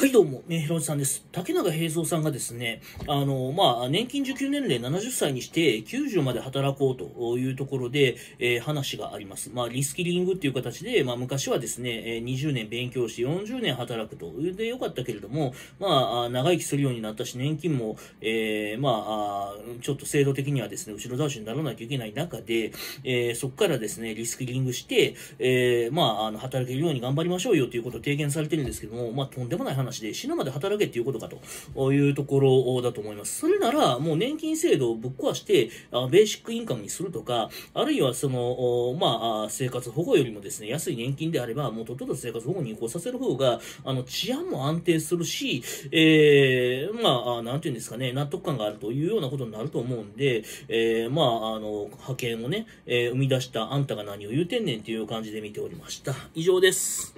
はい、どうも、ね、ひろじさんです。竹永平蔵さんがですね、あの、まあ、年金受給年齢70歳にして90まで働こうというところで、えー、話があります。まあ、リスキリングっていう形で、まあ、昔はですね、20年勉強して40年働くと。で、よかったけれども、まあ、長生きするようになったし、年金も、えー、まあ、ちょっと制度的にはですね、後ろ倒しにならなきゃいけない中で、えー、そこからですね、リスキリングして、えまあ、あの、働けるように頑張りましょうよということを提言されてるんですけども、まあ、とんでもない話話で、死ぬまで働けっていうことかというところだと思います。それなら、もう年金制度をぶっ壊して、ベーシックインカムにするとか、あるいはその、まあ、生活保護よりもですね、安い年金であれば、もうとっとと生活保護に移行させる方が、あの、治安も安定するし、えー、まあ、なんていうんですかね、納得感があるというようなことになると思うんで、えー、まあ、あの、派遣をね、えー、生み出したあんたが何を言うてんねんっていう感じで見ておりました。以上です。